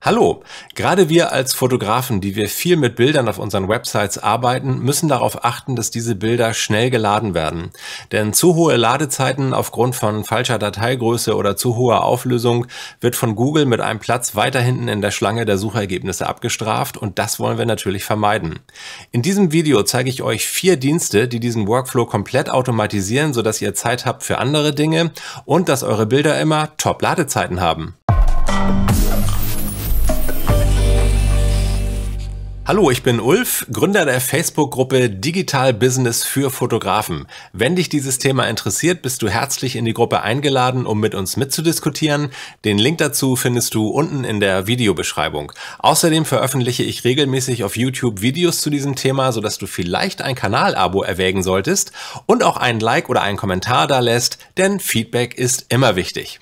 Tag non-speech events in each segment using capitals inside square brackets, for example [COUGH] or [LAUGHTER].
Hallo, gerade wir als Fotografen, die wir viel mit Bildern auf unseren Websites arbeiten, müssen darauf achten, dass diese Bilder schnell geladen werden. Denn zu hohe Ladezeiten aufgrund von falscher Dateigröße oder zu hoher Auflösung wird von Google mit einem Platz weiter hinten in der Schlange der Suchergebnisse abgestraft und das wollen wir natürlich vermeiden. In diesem Video zeige ich euch vier Dienste, die diesen Workflow komplett automatisieren, sodass ihr Zeit habt für andere Dinge und dass eure Bilder immer Top-Ladezeiten haben. Hallo, ich bin Ulf, Gründer der Facebook-Gruppe Digital Business für Fotografen. Wenn dich dieses Thema interessiert, bist du herzlich in die Gruppe eingeladen, um mit uns mitzudiskutieren. Den Link dazu findest du unten in der Videobeschreibung. Außerdem veröffentliche ich regelmäßig auf YouTube Videos zu diesem Thema, sodass du vielleicht ein Kanalabo erwägen solltest und auch einen Like oder einen Kommentar da lässt, denn Feedback ist immer wichtig.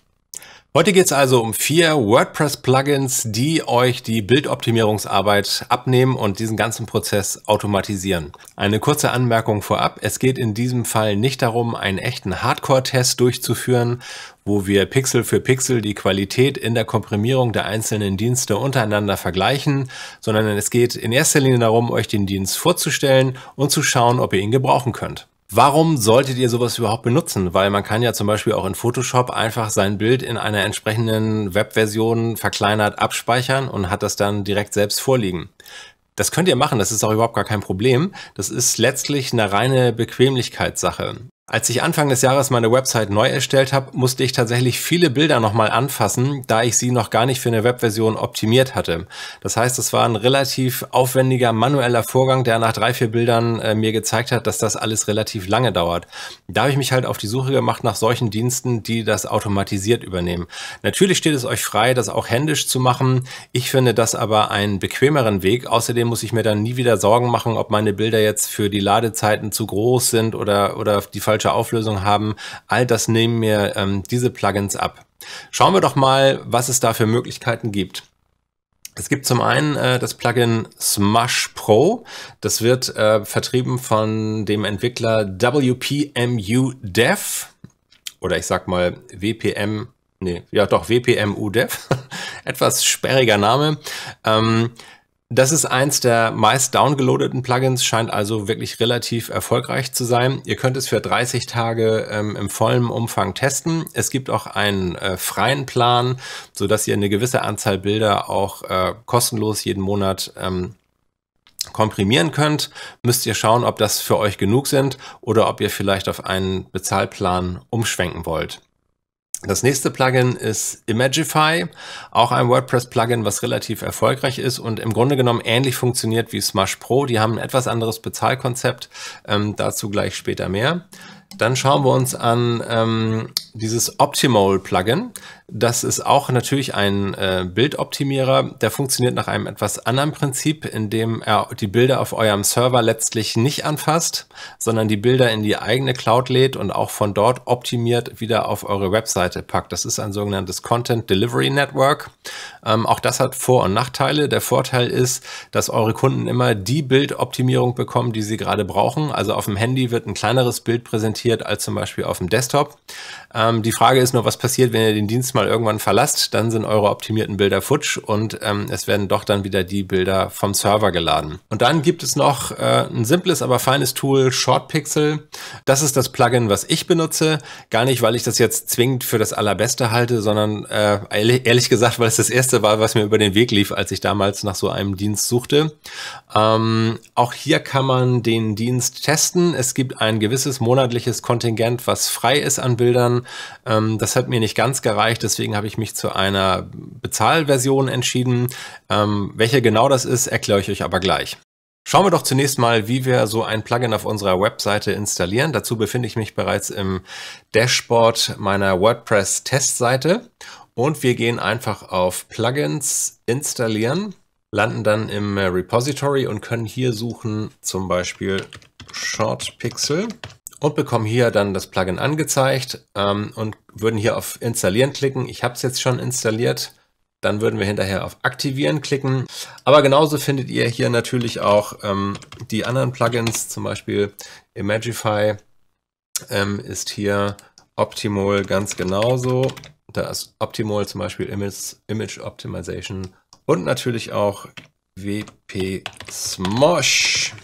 Heute geht es also um vier WordPress-Plugins, die euch die Bildoptimierungsarbeit abnehmen und diesen ganzen Prozess automatisieren. Eine kurze Anmerkung vorab. Es geht in diesem Fall nicht darum, einen echten Hardcore-Test durchzuführen, wo wir Pixel für Pixel die Qualität in der Komprimierung der einzelnen Dienste untereinander vergleichen, sondern es geht in erster Linie darum, euch den Dienst vorzustellen und zu schauen, ob ihr ihn gebrauchen könnt. Warum solltet ihr sowas überhaupt benutzen? Weil man kann ja zum Beispiel auch in Photoshop einfach sein Bild in einer entsprechenden Webversion verkleinert abspeichern und hat das dann direkt selbst vorliegen. Das könnt ihr machen, das ist auch überhaupt gar kein Problem. Das ist letztlich eine reine Bequemlichkeitssache. Als ich Anfang des Jahres meine Website neu erstellt habe, musste ich tatsächlich viele Bilder nochmal anfassen, da ich sie noch gar nicht für eine Webversion optimiert hatte. Das heißt, es war ein relativ aufwendiger manueller Vorgang, der nach drei, vier Bildern äh, mir gezeigt hat, dass das alles relativ lange dauert. Da habe ich mich halt auf die Suche gemacht nach solchen Diensten, die das automatisiert übernehmen. Natürlich steht es euch frei, das auch händisch zu machen. Ich finde das aber einen bequemeren Weg. Außerdem muss ich mir dann nie wieder Sorgen machen, ob meine Bilder jetzt für die Ladezeiten zu groß sind oder, oder die falsche Auflösung haben. All das nehmen mir ähm, diese Plugins ab. Schauen wir doch mal, was es da für Möglichkeiten gibt. Es gibt zum einen äh, das Plugin Smash Pro. Das wird äh, vertrieben von dem Entwickler WPMU Dev oder ich sag mal WPM, nee, ja doch, WPMU Dev. [LAUGHS] Etwas sperriger Name. Ähm, das ist eins der meist downgeloadeten Plugins, scheint also wirklich relativ erfolgreich zu sein. Ihr könnt es für 30 Tage ähm, im vollen Umfang testen. Es gibt auch einen äh, freien Plan, so dass ihr eine gewisse Anzahl Bilder auch äh, kostenlos jeden Monat ähm, komprimieren könnt, müsst ihr schauen, ob das für euch genug sind oder ob ihr vielleicht auf einen Bezahlplan umschwenken wollt. Das nächste Plugin ist Imagify, auch ein WordPress-Plugin, was relativ erfolgreich ist und im Grunde genommen ähnlich funktioniert wie Smash Pro. Die haben ein etwas anderes Bezahlkonzept, ähm, dazu gleich später mehr. Dann schauen wir uns an ähm, dieses Optimal-Plugin. Das ist auch natürlich ein äh, Bildoptimierer. Der funktioniert nach einem etwas anderen Prinzip, indem er die Bilder auf eurem Server letztlich nicht anfasst, sondern die Bilder in die eigene Cloud lädt und auch von dort optimiert wieder auf eure Webseite packt. Das ist ein sogenanntes Content Delivery Network. Ähm, auch das hat Vor- und Nachteile. Der Vorteil ist, dass eure Kunden immer die Bildoptimierung bekommen, die sie gerade brauchen. Also auf dem Handy wird ein kleineres Bild präsentiert passiert als zum Beispiel auf dem Desktop. Ähm, die Frage ist nur, was passiert, wenn ihr den Dienst mal irgendwann verlasst? Dann sind eure optimierten Bilder futsch und ähm, es werden doch dann wieder die Bilder vom Server geladen. Und dann gibt es noch äh, ein simples, aber feines Tool, Shortpixel. Das ist das Plugin, was ich benutze. Gar nicht, weil ich das jetzt zwingend für das Allerbeste halte, sondern äh, ehrlich, ehrlich gesagt, weil es das erste war, was mir über den Weg lief, als ich damals nach so einem Dienst suchte. Ähm, auch hier kann man den Dienst testen. Es gibt ein gewisses monatliches zeitliches Kontingent, was frei ist an Bildern. Ähm, das hat mir nicht ganz gereicht, deswegen habe ich mich zu einer Bezahlversion entschieden. Ähm, welche genau das ist, erkläre ich euch aber gleich. Schauen wir doch zunächst mal, wie wir so ein Plugin auf unserer Webseite installieren. Dazu befinde ich mich bereits im Dashboard meiner WordPress-Testseite und wir gehen einfach auf Plugins installieren, landen dann im Repository und können hier suchen, zum Beispiel Short Pixel und bekommen hier dann das Plugin angezeigt ähm, und würden hier auf Installieren klicken. Ich habe es jetzt schon installiert. Dann würden wir hinterher auf Aktivieren klicken. Aber genauso findet ihr hier natürlich auch ähm, die anderen Plugins, zum Beispiel Imagify ähm, ist hier Optimal ganz genauso. Da ist Optimal zum Beispiel Image, Image Optimization und natürlich auch WP Smosh.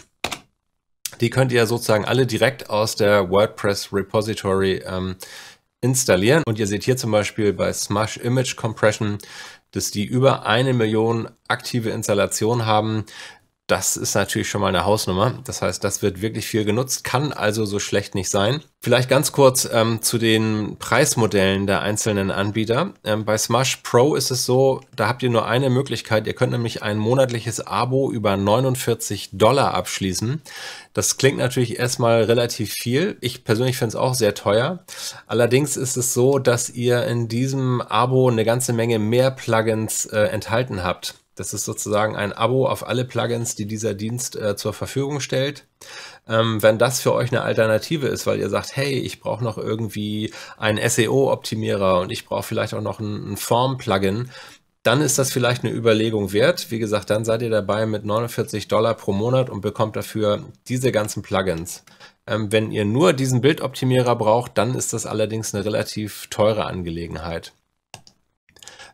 Die könnt ihr sozusagen alle direkt aus der WordPress Repository ähm, installieren. Und ihr seht hier zum Beispiel bei Smash Image Compression, dass die über eine Million aktive Installationen haben. Das ist natürlich schon mal eine Hausnummer. Das heißt, das wird wirklich viel genutzt, kann also so schlecht nicht sein. Vielleicht ganz kurz ähm, zu den Preismodellen der einzelnen Anbieter. Ähm, bei Smash Pro ist es so, da habt ihr nur eine Möglichkeit. Ihr könnt nämlich ein monatliches Abo über 49 Dollar abschließen. Das klingt natürlich erstmal relativ viel. Ich persönlich finde es auch sehr teuer. Allerdings ist es so, dass ihr in diesem Abo eine ganze Menge mehr Plugins äh, enthalten habt. Das ist sozusagen ein Abo auf alle Plugins, die dieser Dienst äh, zur Verfügung stellt. Ähm, wenn das für euch eine Alternative ist, weil ihr sagt, hey, ich brauche noch irgendwie einen SEO-Optimierer und ich brauche vielleicht auch noch ein, ein Form-Plugin, dann ist das vielleicht eine Überlegung wert. Wie gesagt, dann seid ihr dabei mit 49 Dollar pro Monat und bekommt dafür diese ganzen Plugins. Ähm, wenn ihr nur diesen Bildoptimierer braucht, dann ist das allerdings eine relativ teure Angelegenheit.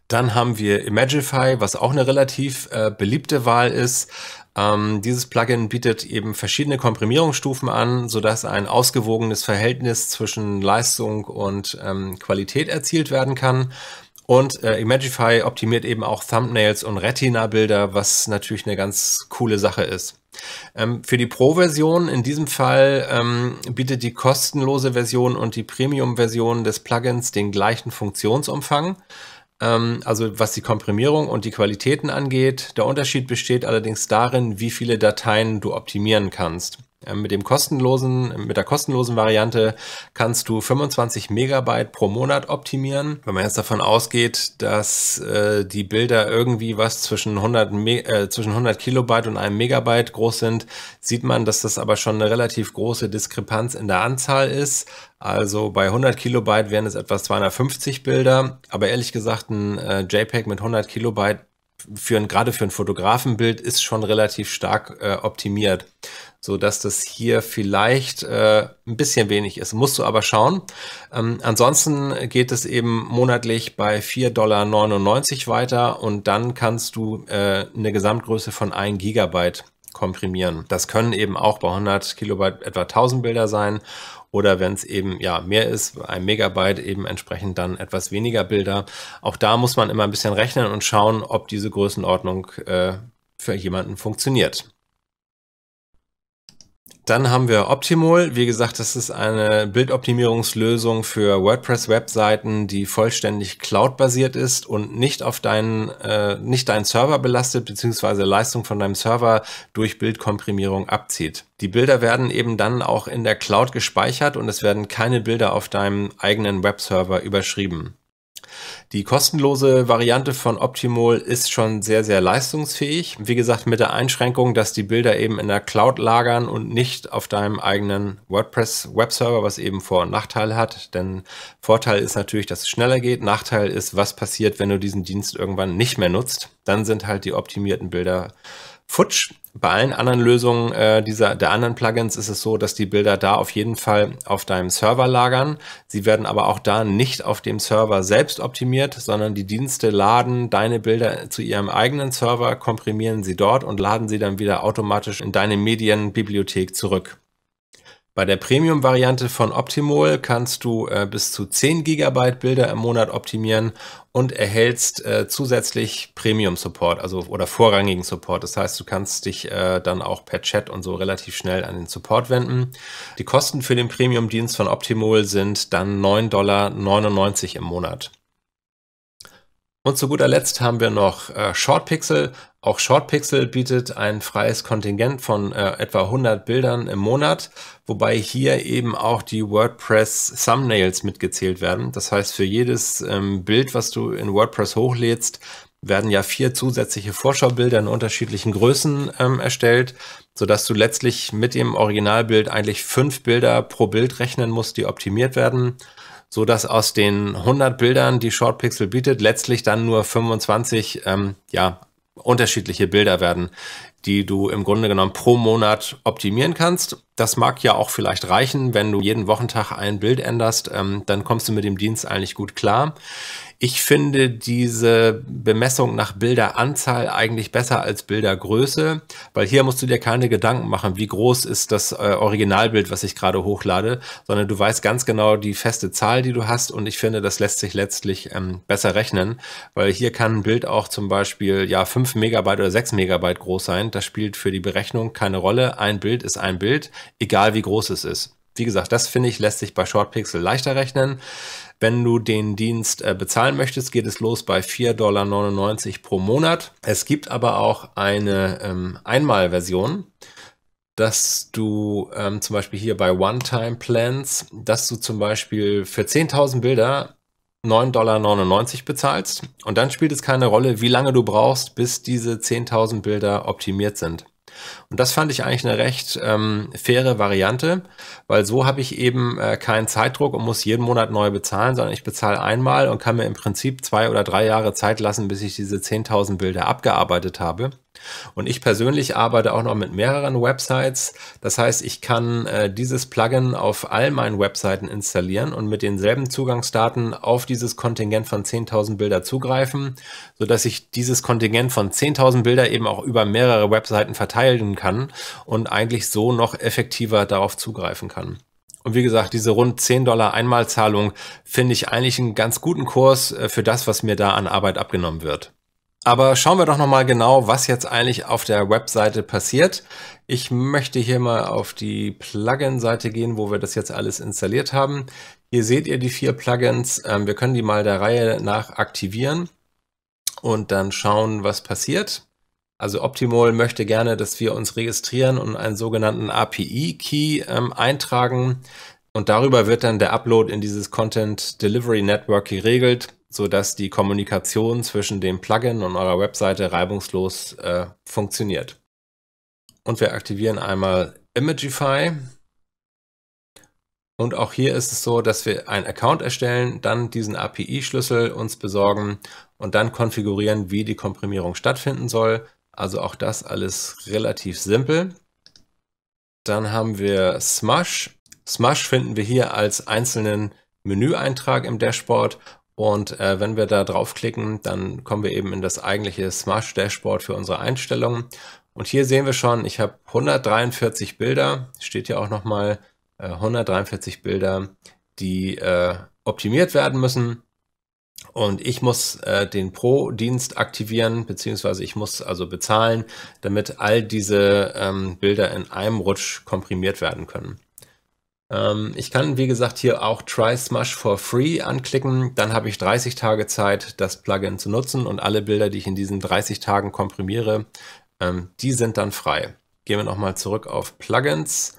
Dann haben wir Imagify, was auch eine relativ äh, beliebte Wahl ist. Ähm, dieses Plugin bietet eben verschiedene Komprimierungsstufen an, sodass ein ausgewogenes Verhältnis zwischen Leistung und ähm, Qualität erzielt werden kann. Und äh, Imagify optimiert eben auch Thumbnails und Retina-Bilder, was natürlich eine ganz coole Sache ist. Ähm, für die Pro-Version in diesem Fall ähm, bietet die kostenlose Version und die Premium-Version des Plugins den gleichen Funktionsumfang. Ähm, also was die Komprimierung und die Qualitäten angeht. Der Unterschied besteht allerdings darin, wie viele Dateien du optimieren kannst. Ähm, mit dem kostenlosen, ähm, mit der kostenlosen Variante kannst du 25 Megabyte pro Monat optimieren. Wenn man jetzt davon ausgeht, dass äh, die Bilder irgendwie was zwischen 100, Me äh, zwischen 100 Kilobyte und einem Megabyte groß sind, sieht man, dass das aber schon eine relativ große Diskrepanz in der Anzahl ist. Also bei 100 Kilobyte wären es etwa 250 Bilder. Aber ehrlich gesagt, ein äh, JPEG mit 100 Kilobyte für ein, gerade für ein Fotografenbild ist schon relativ stark äh, optimiert so dass das hier vielleicht äh, ein bisschen wenig ist. Musst du aber schauen. Ähm, ansonsten geht es eben monatlich bei 4,99 Dollar weiter und dann kannst du äh, eine Gesamtgröße von 1 Gigabyte komprimieren. Das können eben auch bei 100 Kilobyte etwa 1000 Bilder sein oder wenn es eben ja mehr ist, ein Megabyte eben entsprechend dann etwas weniger Bilder. Auch da muss man immer ein bisschen rechnen und schauen, ob diese Größenordnung äh, für jemanden funktioniert. Dann haben wir Optimol. Wie gesagt, das ist eine Bildoptimierungslösung für WordPress-Webseiten, die vollständig cloud-basiert ist und nicht auf deinen, äh, nicht deinen Server belastet, beziehungsweise Leistung von deinem Server durch Bildkomprimierung abzieht. Die Bilder werden eben dann auch in der Cloud gespeichert und es werden keine Bilder auf deinem eigenen Webserver überschrieben. Die kostenlose Variante von Optimol ist schon sehr, sehr leistungsfähig. Wie gesagt, mit der Einschränkung, dass die Bilder eben in der Cloud lagern und nicht auf deinem eigenen WordPress-Webserver, was eben Vor- und Nachteile hat. Denn Vorteil ist natürlich, dass es schneller geht. Nachteil ist, was passiert, wenn du diesen Dienst irgendwann nicht mehr nutzt. Dann sind halt die optimierten Bilder futsch. Bei allen anderen Lösungen äh, dieser, der anderen Plugins ist es so, dass die Bilder da auf jeden Fall auf deinem Server lagern. Sie werden aber auch da nicht auf dem Server selbst optimiert, sondern die Dienste laden deine Bilder zu ihrem eigenen Server, komprimieren sie dort und laden sie dann wieder automatisch in deine Medienbibliothek zurück. Bei der Premium-Variante von Optimol kannst du äh, bis zu 10 GB Bilder im Monat optimieren und erhältst äh, zusätzlich Premium-Support, also oder vorrangigen Support. Das heißt, du kannst dich äh, dann auch per Chat und so relativ schnell an den Support wenden. Die Kosten für den Premium-Dienst von Optimol sind dann 9,99 Dollar im Monat. Und zu guter Letzt haben wir noch äh, Shortpixel, auch Shortpixel bietet ein freies Kontingent von äh, etwa 100 Bildern im Monat, wobei hier eben auch die WordPress Thumbnails mitgezählt werden. Das heißt, für jedes ähm, Bild, was du in WordPress hochlädst, werden ja vier zusätzliche Vorschaubilder in unterschiedlichen Größen ähm, erstellt, sodass du letztlich mit dem Originalbild eigentlich fünf Bilder pro Bild rechnen musst, die optimiert werden, sodass aus den 100 Bildern, die Shortpixel bietet, letztlich dann nur 25 ähm, ja, unterschiedliche Bilder werden die du im Grunde genommen pro Monat optimieren kannst. Das mag ja auch vielleicht reichen, wenn du jeden Wochentag ein Bild änderst, ähm, dann kommst du mit dem Dienst eigentlich gut klar. Ich finde diese Bemessung nach Bilderanzahl eigentlich besser als Bildergröße, weil hier musst du dir keine Gedanken machen, wie groß ist das äh, Originalbild, was ich gerade hochlade, sondern du weißt ganz genau die feste Zahl, die du hast und ich finde, das lässt sich letztlich ähm, besser rechnen, weil hier kann ein Bild auch zum Beispiel ja 5 Megabyte oder 6 Megabyte groß sein. Content, das spielt für die Berechnung keine Rolle. Ein Bild ist ein Bild, egal wie groß es ist. Wie gesagt, das finde ich, lässt sich bei Shortpixel leichter rechnen. Wenn du den Dienst äh, bezahlen möchtest, geht es los bei 4,99 Dollar pro Monat. Es gibt aber auch eine ähm, Einmalversion, dass du ähm, zum Beispiel hier bei One-Time-Plans, dass du zum Beispiel für 10.000 Bilder 9,99 Dollar bezahlst und dann spielt es keine Rolle, wie lange du brauchst, bis diese 10.000 Bilder optimiert sind. Und das fand ich eigentlich eine recht ähm, faire Variante, weil so habe ich eben äh, keinen Zeitdruck und muss jeden Monat neu bezahlen, sondern ich bezahle einmal und kann mir im Prinzip zwei oder drei Jahre Zeit lassen, bis ich diese 10.000 Bilder abgearbeitet habe. Und ich persönlich arbeite auch noch mit mehreren Websites. Das heißt, ich kann äh, dieses Plugin auf all meinen Webseiten installieren und mit denselben Zugangsdaten auf dieses Kontingent von 10.000 Bilder zugreifen, sodass ich dieses Kontingent von 10.000 Bilder eben auch über mehrere Webseiten verteilen kann und eigentlich so noch effektiver darauf zugreifen kann. Und wie gesagt, diese rund 10 Dollar Einmalzahlung finde ich eigentlich einen ganz guten Kurs äh, für das, was mir da an Arbeit abgenommen wird. Aber schauen wir doch nochmal genau, was jetzt eigentlich auf der Webseite passiert. Ich möchte hier mal auf die Plugin-Seite gehen, wo wir das jetzt alles installiert haben. Hier seht ihr die vier Plugins. Ähm, wir können die mal der Reihe nach aktivieren und dann schauen, was passiert. Also Optimal möchte gerne, dass wir uns registrieren und einen sogenannten API-Key ähm, eintragen. Und darüber wird dann der Upload in dieses Content Delivery Network geregelt sodass die Kommunikation zwischen dem Plugin und eurer Webseite reibungslos äh, funktioniert. Und wir aktivieren einmal Imagify. Und auch hier ist es so, dass wir einen Account erstellen, dann diesen API-Schlüssel uns besorgen und dann konfigurieren, wie die Komprimierung stattfinden soll. Also auch das alles relativ simpel. Dann haben wir Smash. Smash finden wir hier als einzelnen Menüeintrag im Dashboard und äh, wenn wir da draufklicken, dann kommen wir eben in das eigentliche Smart Dashboard für unsere Einstellungen. Und hier sehen wir schon, ich habe 143 Bilder, steht hier auch nochmal äh, 143 Bilder, die äh, optimiert werden müssen. Und ich muss äh, den Pro-Dienst aktivieren, beziehungsweise ich muss also bezahlen, damit all diese ähm, Bilder in einem Rutsch komprimiert werden können. Ähm, ich kann, wie gesagt, hier auch Try Smash for Free anklicken. Dann habe ich 30 Tage Zeit, das Plugin zu nutzen und alle Bilder, die ich in diesen 30 Tagen komprimiere, ähm, die sind dann frei. Gehen wir nochmal zurück auf Plugins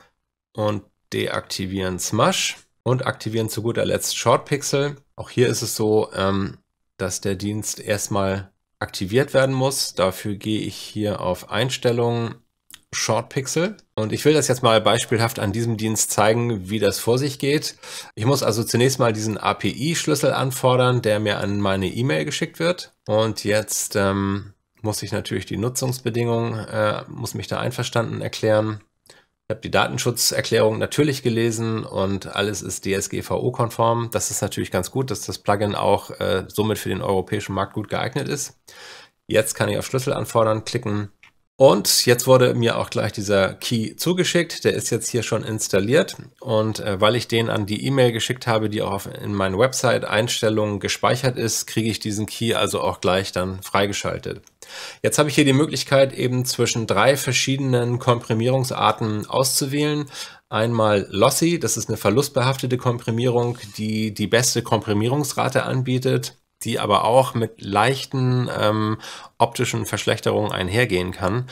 und deaktivieren Smash und aktivieren zu guter Letzt Shortpixel. Auch hier ist es so, ähm, dass der Dienst erstmal aktiviert werden muss. Dafür gehe ich hier auf Einstellungen Short Pixel. Und ich will das jetzt mal beispielhaft an diesem Dienst zeigen, wie das vor sich geht. Ich muss also zunächst mal diesen API-Schlüssel anfordern, der mir an meine E-Mail geschickt wird. Und jetzt ähm, muss ich natürlich die Nutzungsbedingungen, äh, muss mich da einverstanden erklären. Ich habe die Datenschutzerklärung natürlich gelesen und alles ist DSGVO-konform. Das ist natürlich ganz gut, dass das Plugin auch äh, somit für den europäischen Markt gut geeignet ist. Jetzt kann ich auf Schlüssel anfordern klicken und jetzt wurde mir auch gleich dieser Key zugeschickt. Der ist jetzt hier schon installiert. Und äh, weil ich den an die E-Mail geschickt habe, die auch auf, in meinen Website-Einstellungen gespeichert ist, kriege ich diesen Key also auch gleich dann freigeschaltet. Jetzt habe ich hier die Möglichkeit, eben zwischen drei verschiedenen Komprimierungsarten auszuwählen. Einmal Lossy, das ist eine verlustbehaftete Komprimierung, die die beste Komprimierungsrate anbietet die aber auch mit leichten ähm, optischen Verschlechterungen einhergehen kann.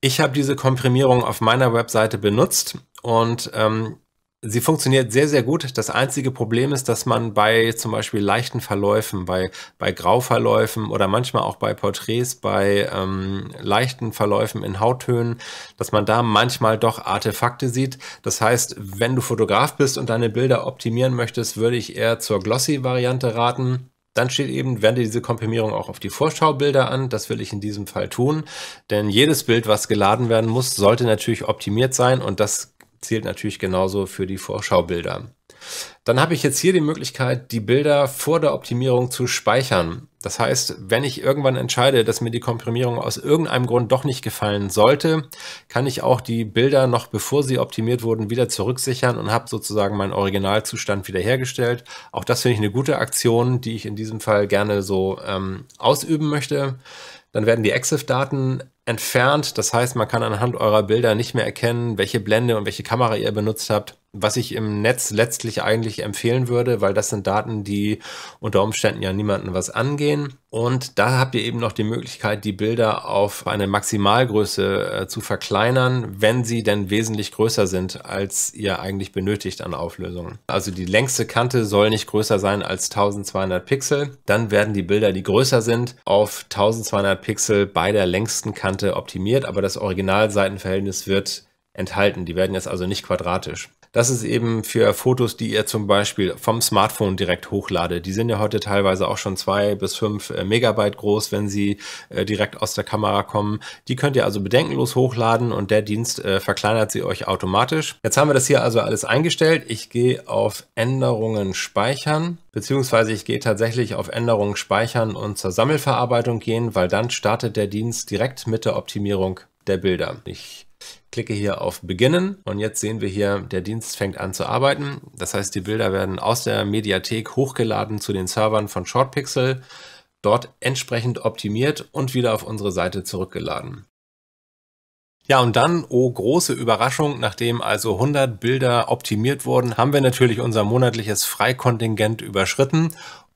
Ich habe diese Komprimierung auf meiner Webseite benutzt und ähm, sie funktioniert sehr, sehr gut. Das einzige Problem ist, dass man bei zum Beispiel leichten Verläufen, bei, bei Grauverläufen oder manchmal auch bei Porträts, bei ähm, leichten Verläufen in Hauttönen, dass man da manchmal doch Artefakte sieht. Das heißt, wenn du Fotograf bist und deine Bilder optimieren möchtest, würde ich eher zur Glossy-Variante raten. Dann steht eben, wende diese Komprimierung auch auf die Vorschaubilder an. Das will ich in diesem Fall tun, denn jedes Bild, was geladen werden muss, sollte natürlich optimiert sein und das zählt natürlich genauso für die Vorschaubilder. Dann habe ich jetzt hier die Möglichkeit, die Bilder vor der Optimierung zu speichern. Das heißt, wenn ich irgendwann entscheide, dass mir die Komprimierung aus irgendeinem Grund doch nicht gefallen sollte, kann ich auch die Bilder noch bevor sie optimiert wurden wieder zurücksichern und habe sozusagen meinen Originalzustand wiederhergestellt. Auch das finde ich eine gute Aktion, die ich in diesem Fall gerne so ähm, ausüben möchte. Dann werden die EXIF-Daten entfernt. Das heißt, man kann anhand eurer Bilder nicht mehr erkennen, welche Blende und welche Kamera ihr benutzt habt was ich im Netz letztlich eigentlich empfehlen würde, weil das sind Daten, die unter Umständen ja niemanden was angehen. Und da habt ihr eben noch die Möglichkeit, die Bilder auf eine Maximalgröße äh, zu verkleinern, wenn sie denn wesentlich größer sind, als ihr eigentlich benötigt an Auflösungen. Also die längste Kante soll nicht größer sein als 1200 Pixel. Dann werden die Bilder, die größer sind, auf 1200 Pixel bei der längsten Kante optimiert, aber das Originalseitenverhältnis wird enthalten. Die werden jetzt also nicht quadratisch. Das ist eben für Fotos, die ihr zum Beispiel vom Smartphone direkt hochladet. Die sind ja heute teilweise auch schon zwei bis fünf äh, Megabyte groß, wenn sie äh, direkt aus der Kamera kommen. Die könnt ihr also bedenkenlos hochladen und der Dienst äh, verkleinert sie euch automatisch. Jetzt haben wir das hier also alles eingestellt. Ich gehe auf Änderungen speichern, beziehungsweise ich gehe tatsächlich auf Änderungen speichern und zur Sammelverarbeitung gehen, weil dann startet der Dienst direkt mit der Optimierung der Bilder. Ich klicke hier auf Beginnen und jetzt sehen wir hier, der Dienst fängt an zu arbeiten. Das heißt, die Bilder werden aus der Mediathek hochgeladen zu den Servern von Shortpixel, dort entsprechend optimiert und wieder auf unsere Seite zurückgeladen. Ja, und dann, oh große Überraschung, nachdem also 100 Bilder optimiert wurden, haben wir natürlich unser monatliches Freikontingent überschritten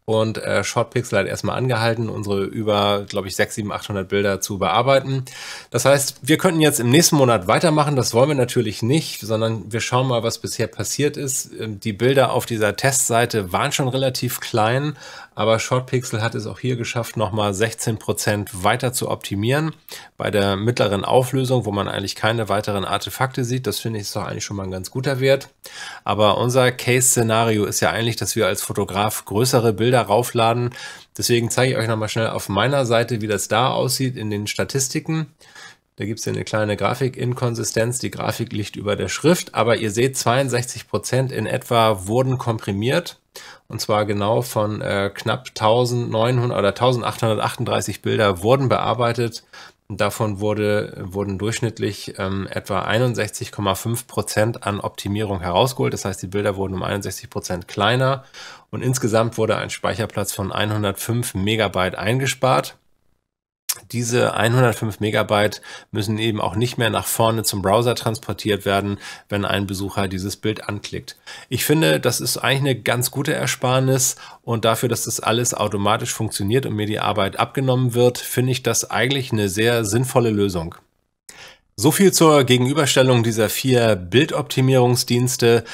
und äh, Shortpixel hat erstmal angehalten, unsere über, glaube ich, 600, 700, 800 Bilder zu bearbeiten. Das heißt, wir könnten jetzt im nächsten Monat weitermachen. Das wollen wir natürlich nicht, sondern wir schauen mal, was bisher passiert ist. Ähm, die Bilder auf dieser Testseite waren schon relativ klein, aber Shortpixel hat es auch hier geschafft, nochmal 16% weiter zu optimieren. Bei der mittleren Auflösung, wo man eigentlich keine weiteren Artefakte sieht, das finde ich ist doch eigentlich schon mal ein ganz guter Wert. Aber unser Case-Szenario ist ja eigentlich, dass wir als Fotograf größere Bilder raufladen. Deswegen zeige ich euch nochmal schnell auf meiner Seite, wie das da aussieht in den Statistiken. Da gibt es hier eine kleine Grafikinkonsistenz. Die Grafik liegt über der Schrift, aber ihr seht, 62 Prozent in etwa wurden komprimiert. Und zwar genau von äh, knapp 1900 oder 1838 Bilder wurden bearbeitet. Davon wurde, wurden durchschnittlich ähm, etwa 61,5 Prozent an Optimierung herausgeholt. Das heißt, die Bilder wurden um 61 Prozent kleiner und insgesamt wurde ein Speicherplatz von 105 Megabyte eingespart diese 105 Megabyte müssen eben auch nicht mehr nach vorne zum Browser transportiert werden, wenn ein Besucher dieses Bild anklickt. Ich finde, das ist eigentlich eine ganz gute Ersparnis und dafür, dass das alles automatisch funktioniert und mir die Arbeit abgenommen wird, finde ich das eigentlich eine sehr sinnvolle Lösung. So viel zur Gegenüberstellung dieser vier Bildoptimierungsdienste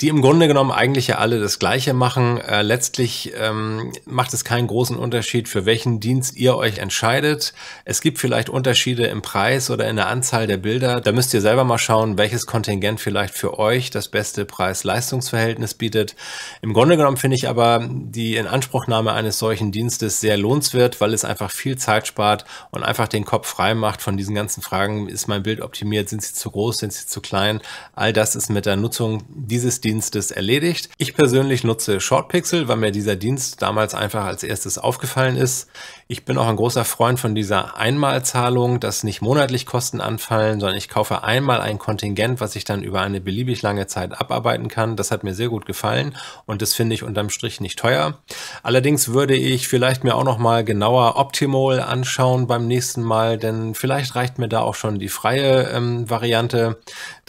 die im Grunde genommen eigentlich ja alle das Gleiche machen. Äh, letztlich ähm, macht es keinen großen Unterschied, für welchen Dienst ihr euch entscheidet. Es gibt vielleicht Unterschiede im Preis oder in der Anzahl der Bilder. Da müsst ihr selber mal schauen, welches Kontingent vielleicht für euch das beste Preis-Leistungs-Verhältnis bietet. Im Grunde genommen finde ich aber die Inanspruchnahme eines solchen Dienstes sehr lohnenswert, weil es einfach viel Zeit spart und einfach den Kopf frei macht von diesen ganzen Fragen. Ist mein Bild optimiert? Sind sie zu groß? Sind sie zu klein? All das ist mit der Nutzung dieses Dienstes Dienstes erledigt. Ich persönlich nutze Shortpixel, weil mir dieser Dienst damals einfach als erstes aufgefallen ist. Ich bin auch ein großer Freund von dieser Einmalzahlung, dass nicht monatlich Kosten anfallen, sondern ich kaufe einmal ein Kontingent, was ich dann über eine beliebig lange Zeit abarbeiten kann. Das hat mir sehr gut gefallen und das finde ich unterm Strich nicht teuer. Allerdings würde ich vielleicht mir auch noch mal genauer Optimal anschauen beim nächsten Mal, denn vielleicht reicht mir da auch schon die freie ähm, Variante.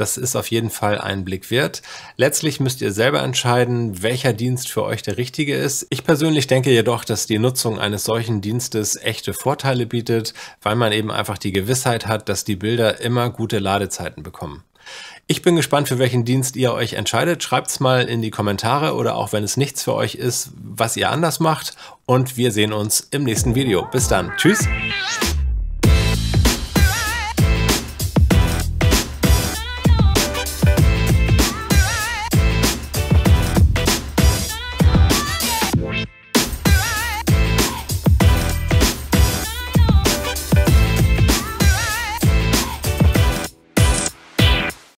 Das ist auf jeden Fall ein Blick wert. Letztlich müsst ihr selber entscheiden, welcher Dienst für euch der richtige ist. Ich persönlich denke jedoch, dass die Nutzung eines solchen Dienstes echte Vorteile bietet, weil man eben einfach die Gewissheit hat, dass die Bilder immer gute Ladezeiten bekommen. Ich bin gespannt, für welchen Dienst ihr euch entscheidet. Schreibt es mal in die Kommentare oder auch wenn es nichts für euch ist, was ihr anders macht. Und wir sehen uns im nächsten Video. Bis dann. Tschüss.